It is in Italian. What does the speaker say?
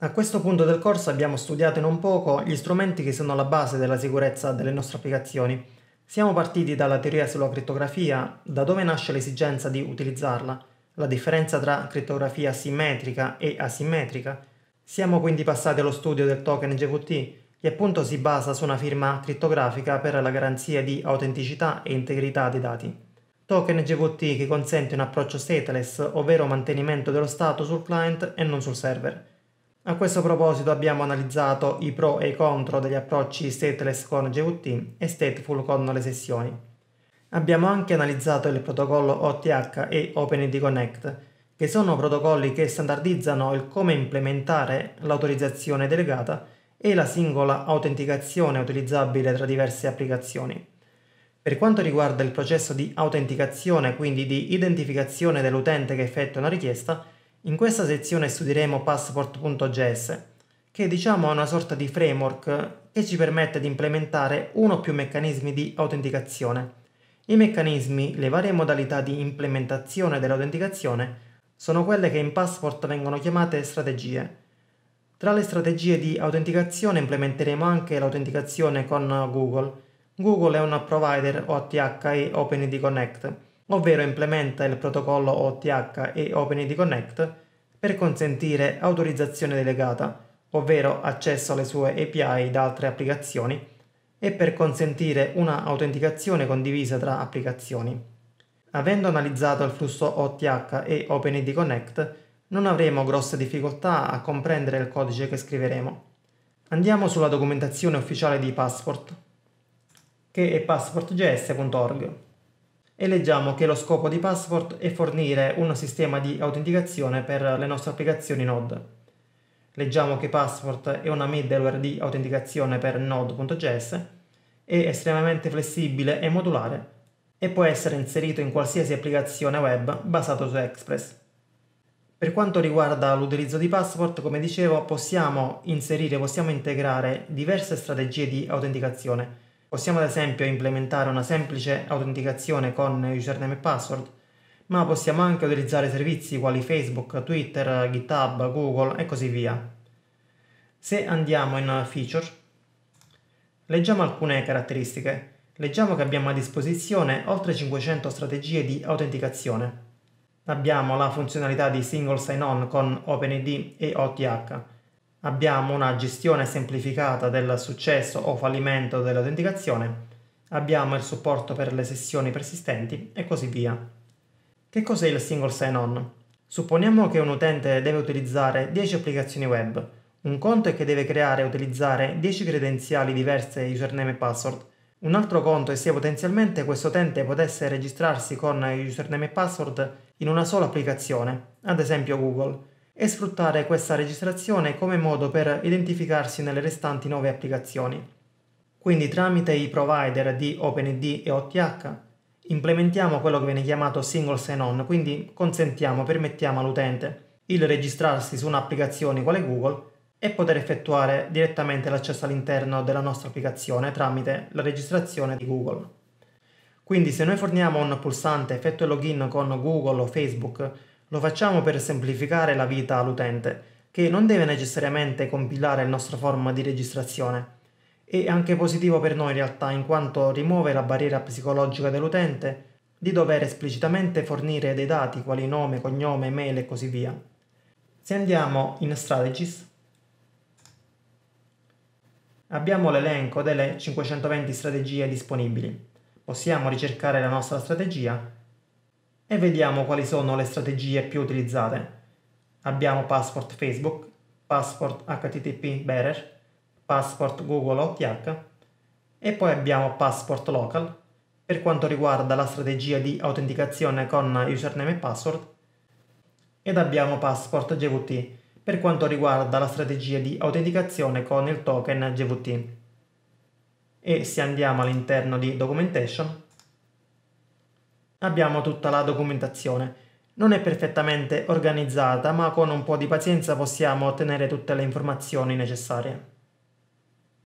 A questo punto del corso abbiamo studiato in un poco gli strumenti che sono la base della sicurezza delle nostre applicazioni. Siamo partiti dalla teoria sulla crittografia, da dove nasce l'esigenza di utilizzarla, la differenza tra crittografia simmetrica e asimmetrica. Siamo quindi passati allo studio del token GVT, che appunto si basa su una firma crittografica per la garanzia di autenticità e integrità dei dati. Token GVT che consente un approccio stateless, ovvero mantenimento dello stato sul client e non sul server. A questo proposito abbiamo analizzato i pro e i contro degli approcci stateless con JWT e stateful con le sessioni. Abbiamo anche analizzato il protocollo OTH e OpenID Connect, che sono protocolli che standardizzano il come implementare l'autorizzazione delegata e la singola autenticazione utilizzabile tra diverse applicazioni. Per quanto riguarda il processo di autenticazione, quindi di identificazione dell'utente che effettua una richiesta, in questa sezione studieremo Passport.js, che diciamo è una sorta di framework che ci permette di implementare uno o più meccanismi di autenticazione. I meccanismi, le varie modalità di implementazione dell'autenticazione, sono quelle che in Passport vengono chiamate strategie. Tra le strategie di autenticazione implementeremo anche l'autenticazione con Google. Google è un provider OTH e OpenID Connect, ovvero implementa il protocollo OTH e OpenID Connect per consentire autorizzazione delegata, ovvero accesso alle sue API da altre applicazioni e per consentire una autenticazione condivisa tra applicazioni. Avendo analizzato il flusso OTH e OpenID Connect, non avremo grosse difficoltà a comprendere il codice che scriveremo. Andiamo sulla documentazione ufficiale di Passport, che è passportjs.org e leggiamo che lo scopo di Passport è fornire un sistema di autenticazione per le nostre applicazioni Node. Leggiamo che Passport è una middleware di autenticazione per Node.js, è estremamente flessibile e modulare e può essere inserito in qualsiasi applicazione web basato su Express. Per quanto riguarda l'utilizzo di Passport, come dicevo, possiamo inserire, possiamo integrare diverse strategie di autenticazione. Possiamo ad esempio implementare una semplice autenticazione con username e password, ma possiamo anche utilizzare servizi quali Facebook, Twitter, GitHub, Google e così via. Se andiamo in Feature, leggiamo alcune caratteristiche. Leggiamo che abbiamo a disposizione oltre 500 strategie di autenticazione. Abbiamo la funzionalità di single sign-on con OpenID e OTH, abbiamo una gestione semplificata del successo o fallimento dell'autenticazione, abbiamo il supporto per le sessioni persistenti e così via. Che cos'è il single sign-on? Supponiamo che un utente deve utilizzare 10 applicazioni web. Un conto è che deve creare e utilizzare 10 credenziali diverse username e password. Un altro conto è se potenzialmente questo utente potesse registrarsi con username e password in una sola applicazione, ad esempio Google, e sfruttare questa registrazione come modo per identificarsi nelle restanti nuove applicazioni. Quindi tramite i provider di OpenID e OTH implementiamo quello che viene chiamato single sign-on, quindi consentiamo, permettiamo all'utente il registrarsi su un'applicazione quale Google e poter effettuare direttamente l'accesso all'interno della nostra applicazione tramite la registrazione di Google. Quindi se noi forniamo un pulsante effettua login con Google o Facebook lo facciamo per semplificare la vita all'utente, che non deve necessariamente compilare il nostro form di registrazione. È anche positivo per noi in realtà, in quanto rimuove la barriera psicologica dell'utente di dover esplicitamente fornire dei dati quali nome, cognome, mail e così via. Se andiamo in Strategies, abbiamo l'elenco delle 520 strategie disponibili. Possiamo ricercare la nostra strategia e vediamo quali sono le strategie più utilizzate. Abbiamo Passport Facebook, Passport HTTP Bearer, Passport Google OTH e poi abbiamo Passport Local. Per quanto riguarda la strategia di autenticazione con username e password, ed abbiamo Passport GVT per quanto riguarda la strategia di autenticazione con il token GVT. E se andiamo all'interno di Documentation, Abbiamo tutta la documentazione. Non è perfettamente organizzata, ma con un po' di pazienza possiamo ottenere tutte le informazioni necessarie.